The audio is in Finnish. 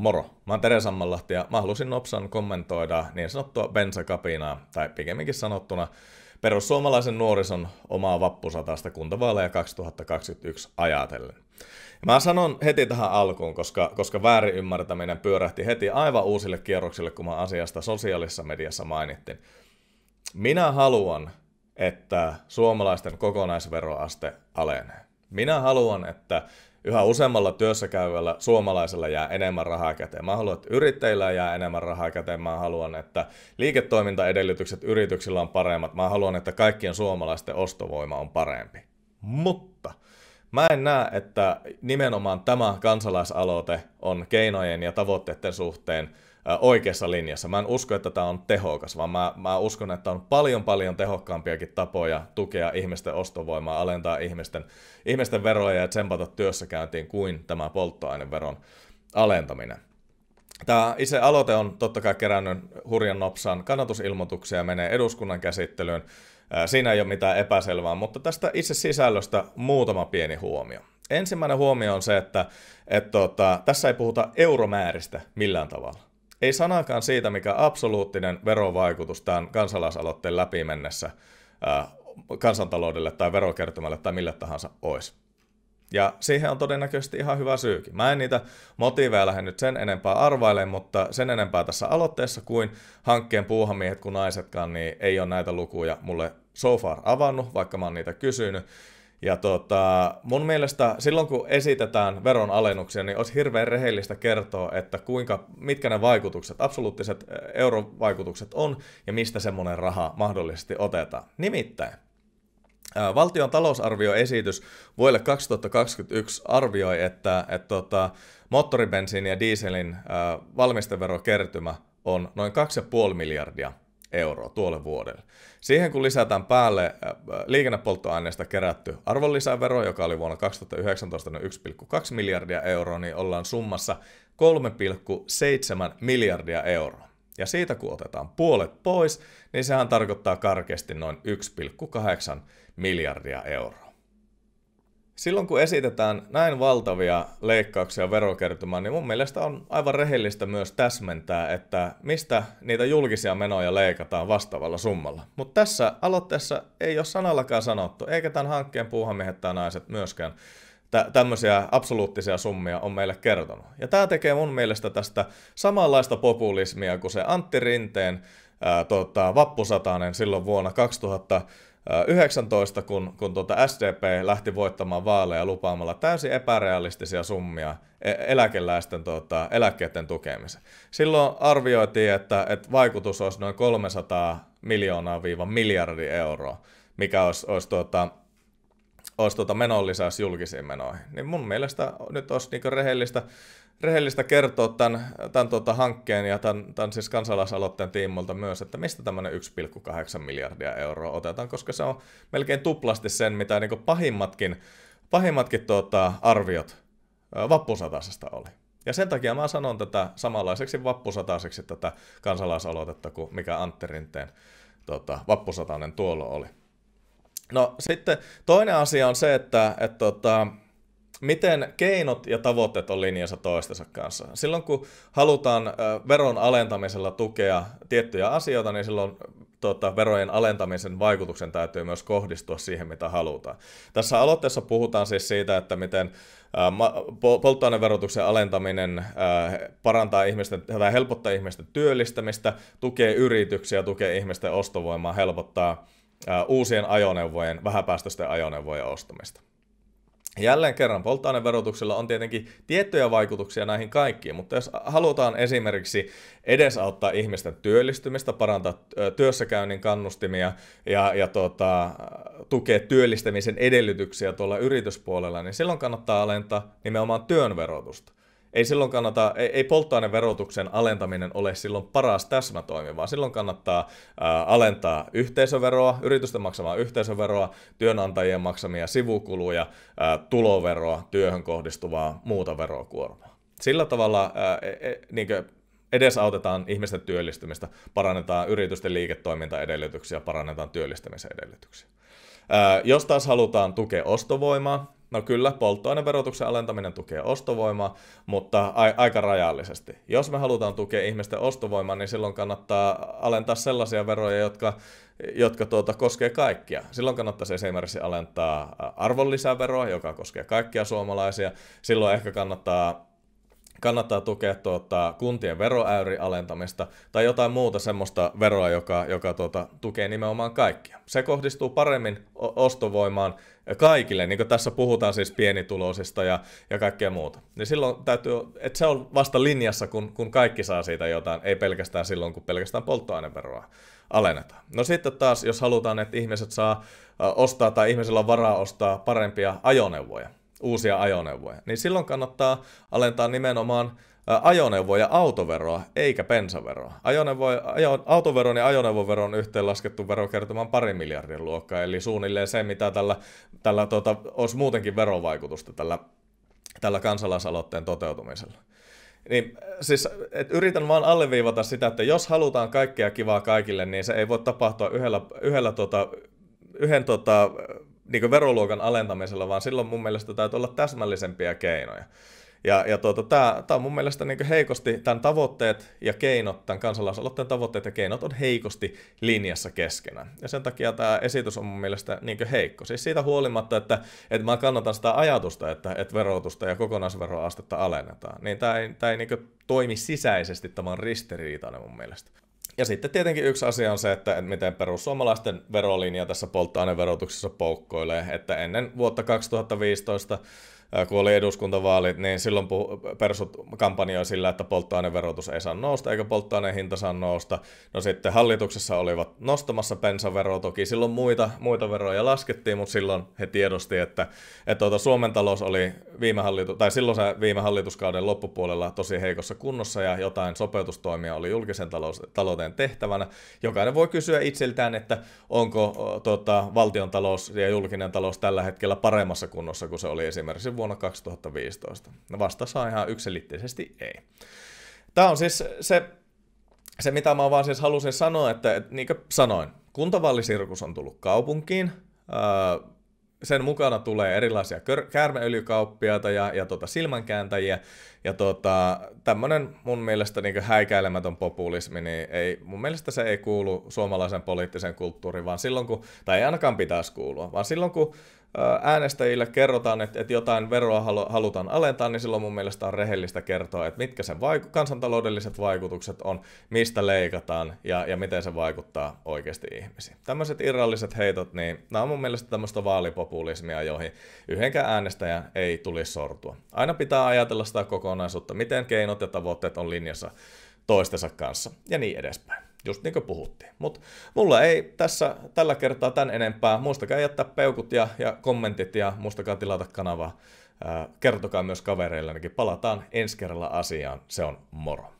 Moro, mä oon Tere Sammanlahti ja mä halusin Nopsan kommentoida niin sanottua bensakapinaa, tai pikemminkin sanottuna perussuomalaisen nuorison omaa vappusatasta kuntavaaleja 2021 ajatellen. Mä sanon heti tähän alkuun, koska, koska ymmärtäminen pyörähti heti aivan uusille kierroksille, kun mä asiasta sosiaalisessa mediassa mainittiin. Minä haluan, että suomalaisten kokonaisveroaste alenee. Minä haluan, että yhä useammalla työssä käyvällä suomalaisella jää enemmän rahaa käteen. Mä haluan, että yrittäjillä jää enemmän rahaa käteen. Mä haluan, että liiketoimintaedellytykset yrityksillä on paremmat. Mä haluan, että kaikkien suomalaisten ostovoima on parempi. Mutta mä en näe, että nimenomaan tämä kansalaisaloite on keinojen ja tavoitteiden suhteen oikeassa linjassa. Mä en usko, että tämä on tehokas, vaan mä, mä uskon, että on paljon paljon tehokkaampiakin tapoja tukea ihmisten ostovoimaa, alentaa ihmisten, ihmisten veroja ja tsempata työssäkäyntiin kuin tämä polttoaineveron alentaminen. Tämä itse aloite on totta kai kerännyt hurjan nopsan kannatusilmoituksia ja menee eduskunnan käsittelyyn. Siinä ei ole mitään epäselvää, mutta tästä itse sisällöstä muutama pieni huomio. Ensimmäinen huomio on se, että että että tota, tässä ei puhuta euromääristä millään tavalla ei sanakaan siitä, mikä absoluuttinen verovaikutus tämän kansalaisaloitteen läpi mennessä äh, kansantaloudelle tai verokertymälle tai mille tahansa olisi. Ja siihen on todennäköisesti ihan hyvä syykin. Mä en niitä motiiveja lähde nyt sen enempää arvailemaan, mutta sen enempää tässä aloitteessa kuin hankkeen puuhamiehet kuin naisetkaan, niin ei ole näitä lukuja mulle so far avannut, vaikka mä oon niitä kysynyt. Ja tota, mun mielestä silloin kun esitetään veron alennuksia, niin olisi hirveän rehellistä kertoa, että kuinka, mitkä ne vaikutukset, absoluuttiset eh, eurovaikutukset on ja mistä semmoinen raha mahdollisesti otetaan. Nimittäin Valtion talousarvioesitys vuodelle 2021 arvioi, että, että tota, moottoribensiin ja dieselin valmistevero valmisteverokertymä on noin 2,5 miljardia euroa tuolle vuodelle. Siihen kun lisätään päälle äh, liikennepolttoaineesta kerätty arvonlisävero, joka oli vuonna 2019 1,2 miljardia euroa, niin ollaan summassa 3,7 miljardia euroa. Ja siitä kun otetaan puolet pois, niin sehän tarkoittaa karkeasti noin 1,8 miljardia euroa silloin kun esitetään näin valtavia leikkauksia verokertymään, niin mun mielestä on aivan rehellistä myös täsmentää, että mistä niitä julkisia menoja leikataan vastaavalla summalla. Mutta tässä aloitteessa ei ole sanallakaan sanottu, eikä tämän hankkeen puuhamiehet tai naiset myöskään tä- tämmöisiä absoluuttisia summia on meille kertonut. Ja tämä tekee mun mielestä tästä samanlaista populismia kuin se Antti Rinteen ää, tota, vappusatainen silloin vuonna 2000 19, kun, kun tuota SDP lähti voittamaan vaaleja lupaamalla täysin epärealistisia summia e- eläkeläisten tuota, eläkkeiden tukemiseen. Silloin arvioitiin, että, että vaikutus olisi noin 300 miljoonaa viiva miljardi euroa, mikä olisi, olisi tuota, olisi tuota menonlisäys julkisiin menoihin. Niin mun mielestä nyt olisi niin rehellistä, rehellistä kertoa tämän, tämän tuota hankkeen ja tämän, tämän siis kansalaisaloitteen tiimolta myös, että mistä tämmöinen 1,8 miljardia euroa otetaan, koska se on melkein tuplasti sen, mitä niin pahimmatkin, pahimmatkin tuota, arviot vappusatasesta oli. Ja sen takia mä sanon tätä samanlaiseksi vappusataiseksi tätä kansalaisaloitetta kuin mikä Antti Rinteen tuota, vappusatainen tuolo oli. No sitten toinen asia on se, että, että tota, miten keinot ja tavoitteet on linjassa toistensa kanssa. Silloin kun halutaan veron alentamisella tukea tiettyjä asioita, niin silloin tota, verojen alentamisen vaikutuksen täytyy myös kohdistua siihen, mitä halutaan. Tässä aloitteessa puhutaan siis siitä, että miten polttoaineverotuksen alentaminen parantaa ihmisten, tai helpottaa ihmisten työllistämistä, tukee yrityksiä, tukee ihmisten ostovoimaa, helpottaa uusien ajoneuvojen, vähäpäästöisten ajoneuvojen ostamista. Jälleen kerran polttoaineverotuksella on tietenkin tiettyjä vaikutuksia näihin kaikkiin, mutta jos halutaan esimerkiksi edesauttaa ihmisten työllistymistä, parantaa työssäkäynnin kannustimia ja, ja tota, tukea työllistämisen edellytyksiä tuolla yrityspuolella, niin silloin kannattaa alentaa nimenomaan työn verotusta ei silloin kannata, ei, ei polttoaineverotuksen alentaminen ole silloin paras täsmätoimi, vaan silloin kannattaa ää, alentaa yhteisöveroa, yritysten maksamaa yhteisöveroa, työnantajien maksamia sivukuluja, ää, tuloveroa, työhön kohdistuvaa muuta verokuormaa. Sillä tavalla ää, e, e niin kuin edesautetaan ihmisten työllistymistä, parannetaan yritysten liiketoimintaedellytyksiä, parannetaan työllistämisen edellytyksiä. jos taas halutaan tukea ostovoimaa, No kyllä, polttoaineverotuksen alentaminen tukee ostovoimaa, mutta a- aika rajallisesti. Jos me halutaan tukea ihmisten ostovoimaa, niin silloin kannattaa alentaa sellaisia veroja, jotka, jotka tuota, koskee kaikkia. Silloin kannattaisi siis esimerkiksi alentaa arvonlisäveroa, joka koskee kaikkia suomalaisia. Silloin ehkä kannattaa kannattaa tukea tuota, kuntien veroäyrin alentamista tai jotain muuta semmoista veroa, joka, joka tuota, tukee nimenomaan kaikkia. Se kohdistuu paremmin ostovoimaan kaikille, niin kuin tässä puhutaan siis pienituloisista ja, ja kaikkea muuta. Niin silloin täytyy, että se on vasta linjassa, kun, kun kaikki saa siitä jotain, ei pelkästään silloin, kun pelkästään polttoaineveroa alennetaan. No sitten taas, jos halutaan, että ihmiset saa ostaa tai ihmisellä on varaa ostaa parempia ajoneuvoja, uusia ajoneuvoja, niin silloin kannattaa alentaa nimenomaan ajoneuvoja autoveroa, eikä bensaveroa. Ajoneuvo, ajo, autoveron ja ajoneuvoveron yhteenlaskettu vero kertomaan pari miljardin luokkaa, eli suunnilleen se, mitä tällä, tällä tota, olisi muutenkin verovaikutusta tällä, tällä kansalaisaloitteen toteutumisella. Niin, siis, et yritän vaan alleviivata sitä, että jos halutaan kaikkea kivaa kaikille, niin se ei voi tapahtua yhdellä, yhdellä tota, yhden tota, niin veroluokan alentamisella, vaan silloin mun mielestä täytyy olla täsmällisempiä keinoja. Ja, ja tuota, tämä on mun mielestä niin heikosti, tämän tavoitteet ja keinot, tämän kansalaisaloitteen tavoitteet ja keinot on heikosti linjassa keskenään. Ja sen takia tämä esitys on mun mielestä niin heikko. Siis siitä huolimatta, että, että mä kannatan sitä ajatusta, että, että verotusta ja kokonaisveroastetta alennetaan, niin tämä ei, tämä ei niin toimi sisäisesti, tämä on ristiriitainen mun mielestä. Ja sitten tietenkin yksi asia on se, että miten perussuomalaisten verolinja tässä polttoaineverotuksessa poukkoilee, että ennen vuotta 2015 Äh, kun oli eduskuntavaalit, niin silloin puh- persut kampanjoi sillä, että polttoaineverotus ei saa nousta eikä polttoaineen hinta saa nousta. No sitten hallituksessa olivat nostamassa bensaveroa, toki silloin muita, muita veroja laskettiin, mutta silloin he tiedosti, että, että tuota, Suomen talous oli viime hallitu- tai silloin se viime hallituskauden loppupuolella tosi heikossa kunnossa ja jotain sopeutustoimia oli julkisen talous- talouteen tehtävänä. Jokainen voi kysyä itseltään, että onko tuota, valtion talous ja julkinen talous tällä hetkellä paremmassa kunnossa kuin se oli esimerkiksi vuonna 2015? No vastaus on ihan yksilitteisesti ei. Tämä on siis se, se mitä mä vaan siis halusin sanoa, että, että niin kuin sanoin, kuntavallisirkus on tullut kaupunkiin, öö, sen mukana tulee erilaisia kör- käärmeöljykauppiaita ja, ja tota silmänkääntäjiä. Ja tota, tämmöinen mun mielestä niin häikäilemätön populismi, niin ei, mun mielestä se ei kuulu suomalaisen poliittiseen kulttuuriin, vaan silloin kun, tai ei ainakaan pitäisi kuulua, vaan silloin kun äänestäjille kerrotaan, että, että jotain veroa halutaan alentaa, niin silloin mun mielestä on rehellistä kertoa, että mitkä sen vaiku- kansantaloudelliset vaikutukset on, mistä leikataan ja, ja miten se vaikuttaa oikeasti ihmisiin. Tämmöiset irralliset heitot, niin nämä on mun mielestä tämmöistä vaalipopulismia, joihin yhdenkään äänestäjän ei tulisi sortua. Aina pitää ajatella sitä kokonaisuutta, miten keinot ja tavoitteet on linjassa toistensa kanssa ja niin edespäin just niin kuin puhuttiin. Mutta mulla ei tässä tällä kertaa tämän enempää. Muistakaa jättää peukut ja, ja kommentit ja muistakaa tilata kanavaa. Kertokaa myös kavereille, palataan ensi kerralla asiaan. Se on moro.